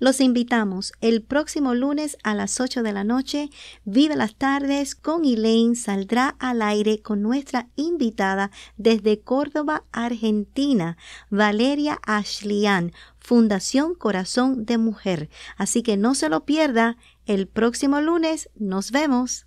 Los invitamos el próximo lunes a las 8 de la noche. Vive las tardes con Elaine saldrá al aire con nuestra invitada desde Córdoba, Argentina, Valeria Ashlian, Fundación Corazón de Mujer. Así que no se lo pierda. El próximo lunes nos vemos.